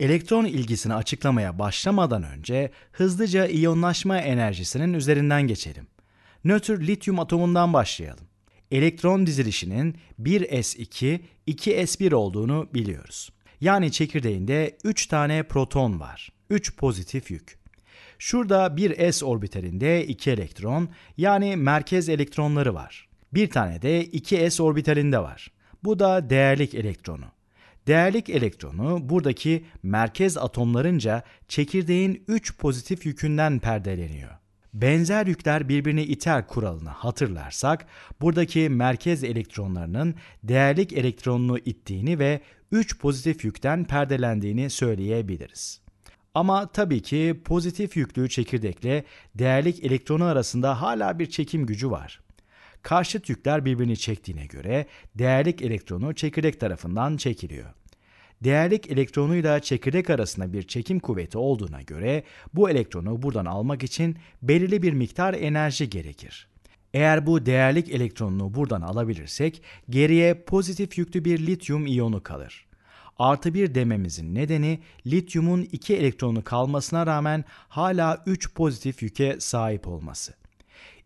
Elektron ilgisini açıklamaya başlamadan önce hızlıca iyonlaşma enerjisinin üzerinden geçelim. Nötr lityum atomundan başlayalım. Elektron dizilişinin 1s2, 2s1 olduğunu biliyoruz. Yani çekirdeğinde 3 tane proton var. 3 pozitif yük. Şurada 1 s orbitalinde 2 elektron yani merkez elektronları var. Bir tane de 2s orbitalinde var. Bu da değerlik elektronu. Değerlik elektronu buradaki merkez atomlarınca çekirdeğin 3 pozitif yükünden perdeleniyor. Benzer yükler birbirini iter kuralını hatırlarsak, buradaki merkez elektronlarının değerlik elektronunu ittiğini ve 3 pozitif yükten perdelendiğini söyleyebiliriz. Ama tabii ki pozitif yüklü çekirdekle değerlik elektronu arasında hala bir çekim gücü var. Karşıt yükler birbirini çektiğine göre değerlik elektronu çekirdek tarafından çekiliyor. Değerlik elektronuyla çekirdek arasında bir çekim kuvveti olduğuna göre bu elektronu buradan almak için belirli bir miktar enerji gerekir. Eğer bu değerlik elektronunu buradan alabilirsek geriye pozitif yüklü bir lityum iyonu kalır. Artı 1 dememizin nedeni lityumun 2 elektronu kalmasına rağmen hala 3 pozitif yüke sahip olması.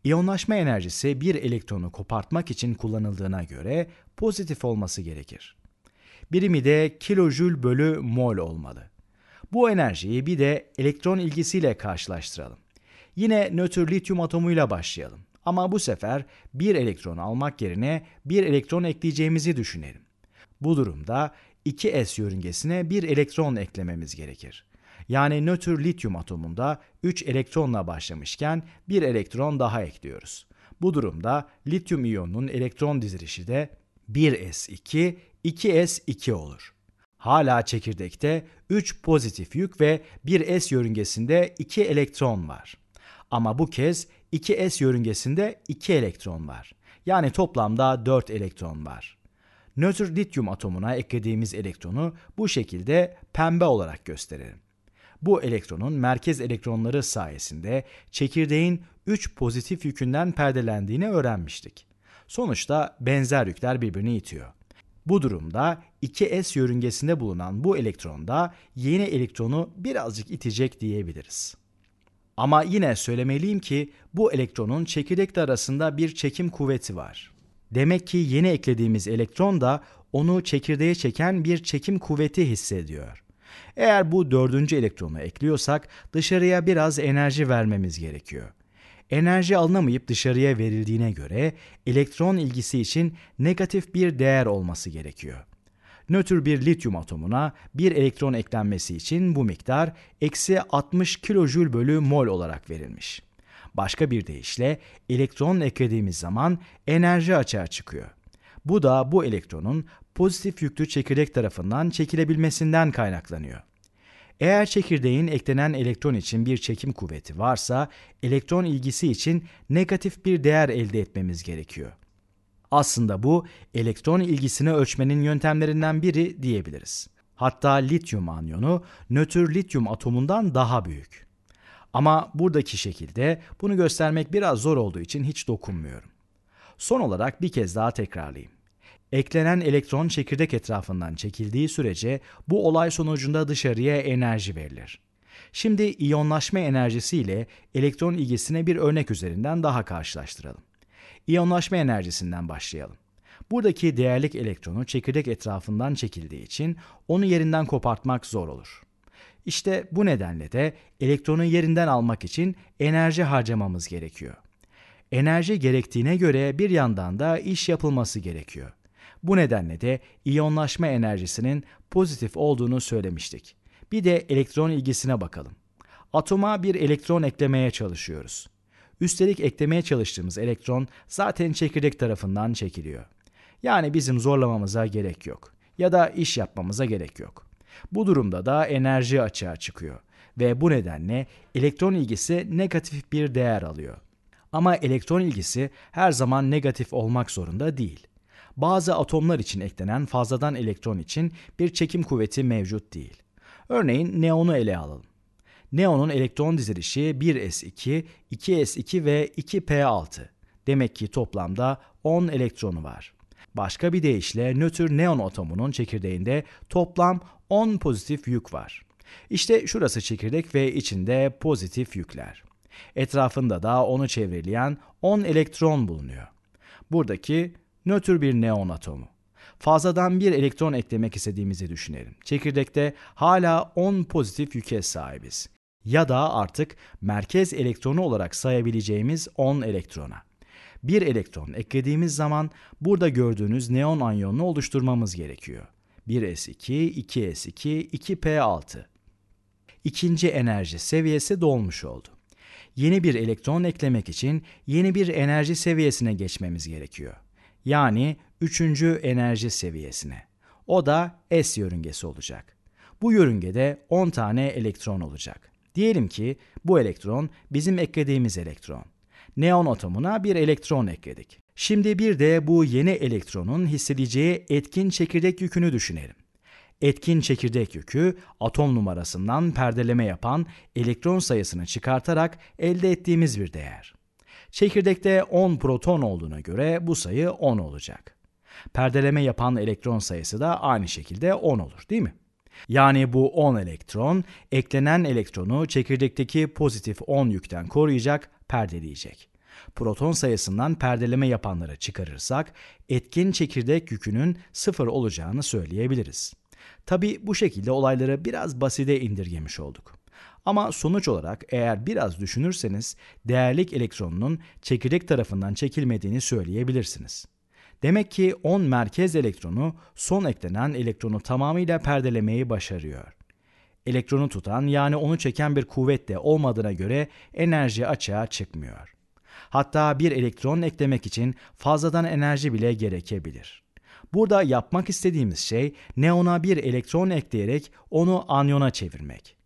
İyonlaşma enerjisi bir elektronu kopartmak için kullanıldığına göre pozitif olması gerekir. Birimi de kilojül bölü mol olmalı. Bu enerjiyi bir de elektron ilgisiyle karşılaştıralım. Yine nötr lityum atomuyla başlayalım. Ama bu sefer bir elektron almak yerine bir elektron ekleyeceğimizi düşünelim. Bu durumda 2s yörüngesine bir elektron eklememiz gerekir. Yani nötr lityum atomunda 3 elektronla başlamışken bir elektron daha ekliyoruz. Bu durumda lityum iyonunun elektron dizilişi de 1s2, 2s2 olur. Hala çekirdekte 3 pozitif yük ve 1s yörüngesinde 2 elektron var. Ama bu kez 2s yörüngesinde 2 elektron var. Yani toplamda 4 elektron var. Nötr lityum atomuna eklediğimiz elektronu bu şekilde pembe olarak gösterelim. Bu elektronun merkez elektronları sayesinde çekirdeğin 3 pozitif yükünden perdelendiğini öğrenmiştik. Sonuçta benzer yükler birbirini itiyor. Bu durumda 2s yörüngesinde bulunan bu elektron da yeni elektronu birazcık itecek diyebiliriz. Ama yine söylemeliyim ki bu elektronun çekirdekle arasında bir çekim kuvveti var. Demek ki yeni eklediğimiz elektron da onu çekirdeğe çeken bir çekim kuvveti hissediyor. Eğer bu dördüncü elektronu ekliyorsak dışarıya biraz enerji vermemiz gerekiyor. Enerji alınamayıp dışarıya verildiğine göre elektron ilgisi için negatif bir değer olması gerekiyor. Nötr bir lityum atomuna bir elektron eklenmesi için bu miktar eksi 60 kilojül bölü mol olarak verilmiş. Başka bir deyişle elektron eklediğimiz zaman enerji açığa çıkıyor. Bu da bu elektronun pozitif yüklü çekirdek tarafından çekilebilmesinden kaynaklanıyor. Eğer çekirdeğin eklenen elektron için bir çekim kuvveti varsa, elektron ilgisi için negatif bir değer elde etmemiz gerekiyor. Aslında bu elektron ilgisini ölçmenin yöntemlerinden biri diyebiliriz. Hatta lityum anyonu nötr lityum atomundan daha büyük. Ama buradaki şekilde bunu göstermek biraz zor olduğu için hiç dokunmuyorum. Son olarak bir kez daha tekrarlayayım. Eklenen elektron çekirdek etrafından çekildiği sürece bu olay sonucunda dışarıya enerji verilir. Şimdi iyonlaşma enerjisi ile elektron ilgisine bir örnek üzerinden daha karşılaştıralım. İyonlaşma enerjisinden başlayalım. Buradaki değerlik elektronu çekirdek etrafından çekildiği için onu yerinden kopartmak zor olur. İşte bu nedenle de elektronu yerinden almak için enerji harcamamız gerekiyor. Enerji gerektiğine göre bir yandan da iş yapılması gerekiyor. Bu nedenle de iyonlaşma enerjisinin pozitif olduğunu söylemiştik. Bir de elektron ilgisine bakalım. Atoma bir elektron eklemeye çalışıyoruz. Üstelik eklemeye çalıştığımız elektron zaten çekirdek tarafından çekiliyor. Yani bizim zorlamamıza gerek yok ya da iş yapmamıza gerek yok. Bu durumda da enerji açığa çıkıyor ve bu nedenle elektron ilgisi negatif bir değer alıyor. Ama elektron ilgisi her zaman negatif olmak zorunda değil bazı atomlar için eklenen fazladan elektron için bir çekim kuvveti mevcut değil. Örneğin neonu ele alalım. Neonun elektron dizilişi 1s2, 2s2 ve 2p6. Demek ki toplamda 10 elektronu var. Başka bir deyişle nötr neon atomunun çekirdeğinde toplam 10 pozitif yük var. İşte şurası çekirdek ve içinde pozitif yükler. Etrafında da onu çevreleyen 10 elektron bulunuyor. Buradaki nötr bir neon atomu. Fazladan bir elektron eklemek istediğimizi düşünelim. Çekirdekte hala 10 pozitif yüke sahibiz. Ya da artık merkez elektronu olarak sayabileceğimiz 10 elektrona. Bir elektron eklediğimiz zaman burada gördüğünüz neon anyonunu oluşturmamız gerekiyor. 1s2, 2s2, 2p6. İkinci enerji seviyesi dolmuş oldu. Yeni bir elektron eklemek için yeni bir enerji seviyesine geçmemiz gerekiyor yani üçüncü enerji seviyesine. O da S yörüngesi olacak. Bu yörüngede 10 tane elektron olacak. Diyelim ki bu elektron bizim eklediğimiz elektron. Neon atomuna bir elektron ekledik. Şimdi bir de bu yeni elektronun hissedeceği etkin çekirdek yükünü düşünelim. Etkin çekirdek yükü atom numarasından perdeleme yapan elektron sayısını çıkartarak elde ettiğimiz bir değer. Çekirdekte 10 proton olduğuna göre bu sayı 10 olacak. Perdeleme yapan elektron sayısı da aynı şekilde 10 olur değil mi? Yani bu 10 elektron eklenen elektronu çekirdekteki pozitif 10 yükten koruyacak, perdeleyecek. Proton sayısından perdeleme yapanlara çıkarırsak etkin çekirdek yükünün 0 olacağını söyleyebiliriz. Tabi bu şekilde olayları biraz basite indirgemiş olduk. Ama sonuç olarak eğer biraz düşünürseniz değerlik elektronunun çekirdek tarafından çekilmediğini söyleyebilirsiniz. Demek ki 10 merkez elektronu son eklenen elektronu tamamıyla perdelemeyi başarıyor. Elektronu tutan yani onu çeken bir kuvvet de olmadığına göre enerji açığa çıkmıyor. Hatta bir elektron eklemek için fazladan enerji bile gerekebilir. Burada yapmak istediğimiz şey neona bir elektron ekleyerek onu anyona çevirmek.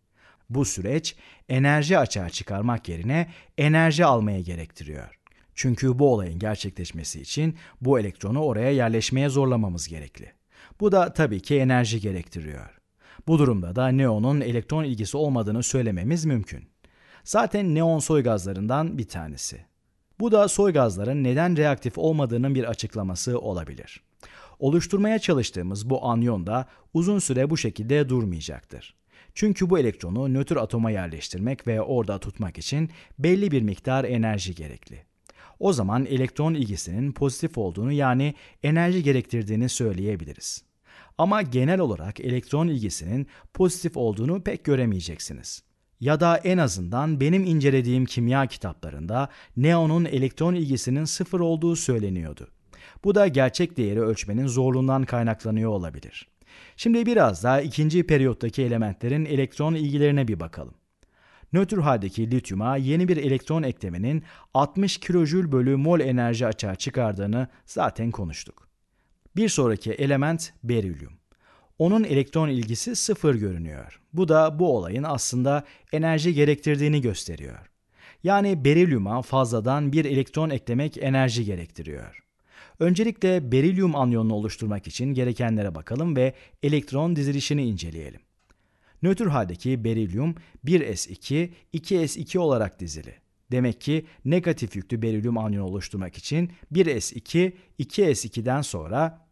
Bu süreç enerji açığa çıkarmak yerine enerji almaya gerektiriyor. Çünkü bu olayın gerçekleşmesi için bu elektronu oraya yerleşmeye zorlamamız gerekli. Bu da tabii ki enerji gerektiriyor. Bu durumda da neonun elektron ilgisi olmadığını söylememiz mümkün. Zaten neon soy gazlarından bir tanesi. Bu da soy gazların neden reaktif olmadığının bir açıklaması olabilir. Oluşturmaya çalıştığımız bu anyon da uzun süre bu şekilde durmayacaktır. Çünkü bu elektronu nötr atoma yerleştirmek ve orada tutmak için belli bir miktar enerji gerekli. O zaman elektron ilgisinin pozitif olduğunu yani enerji gerektirdiğini söyleyebiliriz. Ama genel olarak elektron ilgisinin pozitif olduğunu pek göremeyeceksiniz. Ya da en azından benim incelediğim kimya kitaplarında neonun elektron ilgisinin sıfır olduğu söyleniyordu. Bu da gerçek değeri ölçmenin zorluğundan kaynaklanıyor olabilir. Şimdi biraz daha ikinci periyottaki elementlerin elektron ilgilerine bir bakalım. Nötr haldeki lityuma yeni bir elektron eklemenin 60 kj bölü mol enerji açığa çıkardığını zaten konuştuk. Bir sonraki element berilyum. Onun elektron ilgisi sıfır görünüyor. Bu da bu olayın aslında enerji gerektirdiğini gösteriyor. Yani berilyuma fazladan bir elektron eklemek enerji gerektiriyor. Öncelikle berilyum anyonunu oluşturmak için gerekenlere bakalım ve elektron dizilişini inceleyelim. Nötr haldeki berilyum 1s2, 2s2 olarak dizili. Demek ki negatif yüklü berilyum anyonu oluşturmak için 1s2, 2s2'den sonra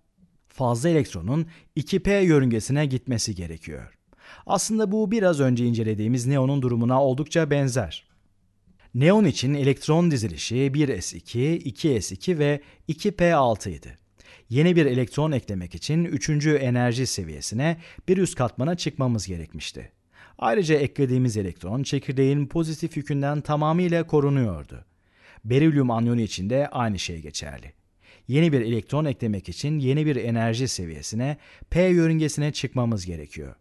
fazla elektronun 2p yörüngesine gitmesi gerekiyor. Aslında bu biraz önce incelediğimiz neonun durumuna oldukça benzer. Neon için elektron dizilişi 1s2, 2s2 ve 2p6 idi. Yeni bir elektron eklemek için 3. enerji seviyesine bir üst katmana çıkmamız gerekmişti. Ayrıca eklediğimiz elektron çekirdeğin pozitif yükünden tamamıyla korunuyordu. Berilyum anyonu için de aynı şey geçerli. Yeni bir elektron eklemek için yeni bir enerji seviyesine P yörüngesine çıkmamız gerekiyor.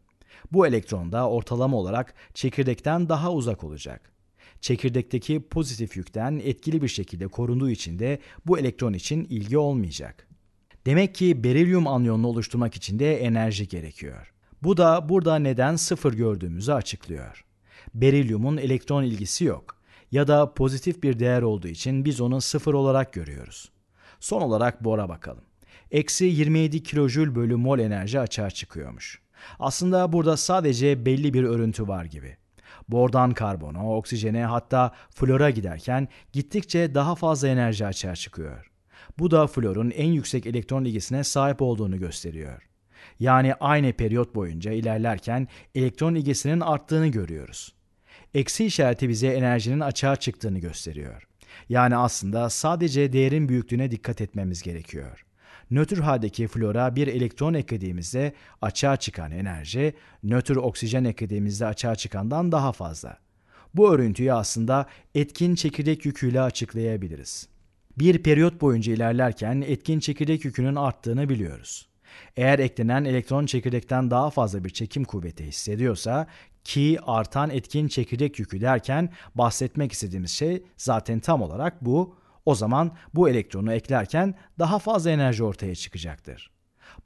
Bu elektron da ortalama olarak çekirdekten daha uzak olacak. Çekirdekteki pozitif yükten etkili bir şekilde korunduğu için de bu elektron için ilgi olmayacak. Demek ki berilyum anyonunu oluşturmak için de enerji gerekiyor. Bu da burada neden sıfır gördüğümüzü açıklıyor. Berilyumun elektron ilgisi yok ya da pozitif bir değer olduğu için biz onu sıfır olarak görüyoruz. Son olarak bora bakalım. Eksi 27 kilojül bölü mol enerji açığa çıkıyormuş. Aslında burada sadece belli bir örüntü var gibi bordan karbona, oksijene hatta flora giderken gittikçe daha fazla enerji açığa çıkıyor. Bu da florun en yüksek elektron ilgisine sahip olduğunu gösteriyor. Yani aynı periyot boyunca ilerlerken elektron ilgisinin arttığını görüyoruz. Eksi işareti bize enerjinin açığa çıktığını gösteriyor. Yani aslında sadece değerin büyüklüğüne dikkat etmemiz gerekiyor. Nötr haldeki flora bir elektron eklediğimizde açığa çıkan enerji, nötr oksijen eklediğimizde açığa çıkandan daha fazla. Bu örüntüyü aslında etkin çekirdek yüküyle açıklayabiliriz. Bir periyot boyunca ilerlerken etkin çekirdek yükünün arttığını biliyoruz. Eğer eklenen elektron çekirdekten daha fazla bir çekim kuvveti hissediyorsa ki artan etkin çekirdek yükü derken bahsetmek istediğimiz şey zaten tam olarak bu o zaman bu elektronu eklerken daha fazla enerji ortaya çıkacaktır.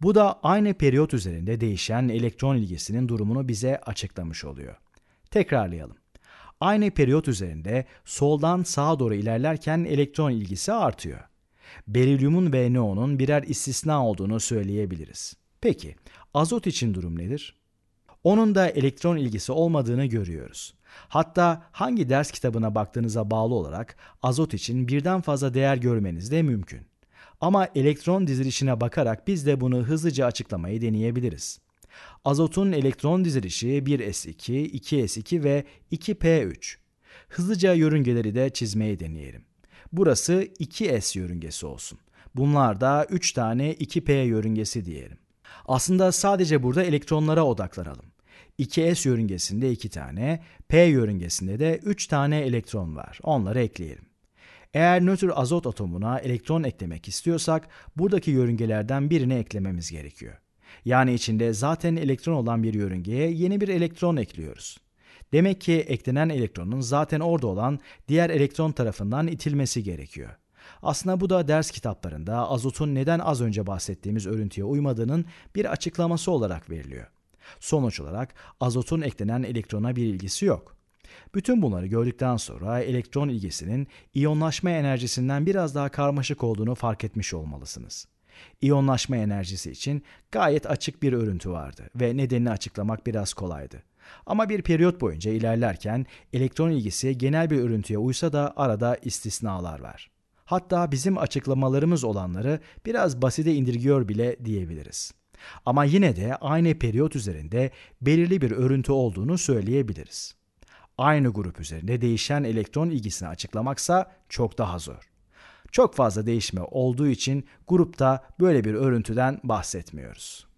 Bu da aynı periyot üzerinde değişen elektron ilgisinin durumunu bize açıklamış oluyor. Tekrarlayalım. Aynı periyot üzerinde soldan sağa doğru ilerlerken elektron ilgisi artıyor. Berilyumun ve neonun birer istisna olduğunu söyleyebiliriz. Peki azot için durum nedir? Onun da elektron ilgisi olmadığını görüyoruz. Hatta hangi ders kitabına baktığınıza bağlı olarak azot için birden fazla değer görmeniz de mümkün. Ama elektron dizilişine bakarak biz de bunu hızlıca açıklamayı deneyebiliriz. Azotun elektron dizilişi 1s2, 2s2 ve 2p3. Hızlıca yörüngeleri de çizmeye deneyelim. Burası 2s yörüngesi olsun. Bunlar da 3 tane 2p yörüngesi diyelim. Aslında sadece burada elektronlara odaklanalım. 2s yörüngesinde 2 tane, p yörüngesinde de 3 tane elektron var. Onları ekleyelim. Eğer nötr azot atomuna elektron eklemek istiyorsak buradaki yörüngelerden birini eklememiz gerekiyor. Yani içinde zaten elektron olan bir yörüngeye yeni bir elektron ekliyoruz. Demek ki eklenen elektronun zaten orada olan diğer elektron tarafından itilmesi gerekiyor. Aslında bu da ders kitaplarında azotun neden az önce bahsettiğimiz örüntüye uymadığının bir açıklaması olarak veriliyor. Sonuç olarak azotun eklenen elektrona bir ilgisi yok. Bütün bunları gördükten sonra elektron ilgisinin iyonlaşma enerjisinden biraz daha karmaşık olduğunu fark etmiş olmalısınız. İyonlaşma enerjisi için gayet açık bir örüntü vardı ve nedenini açıklamak biraz kolaydı. Ama bir periyot boyunca ilerlerken elektron ilgisi genel bir örüntüye uysa da arada istisnalar var. Hatta bizim açıklamalarımız olanları biraz basite indirgiyor bile diyebiliriz. Ama yine de aynı periyot üzerinde belirli bir örüntü olduğunu söyleyebiliriz. Aynı grup üzerinde değişen elektron ilgisini açıklamaksa çok daha zor. Çok fazla değişme olduğu için grupta böyle bir örüntüden bahsetmiyoruz.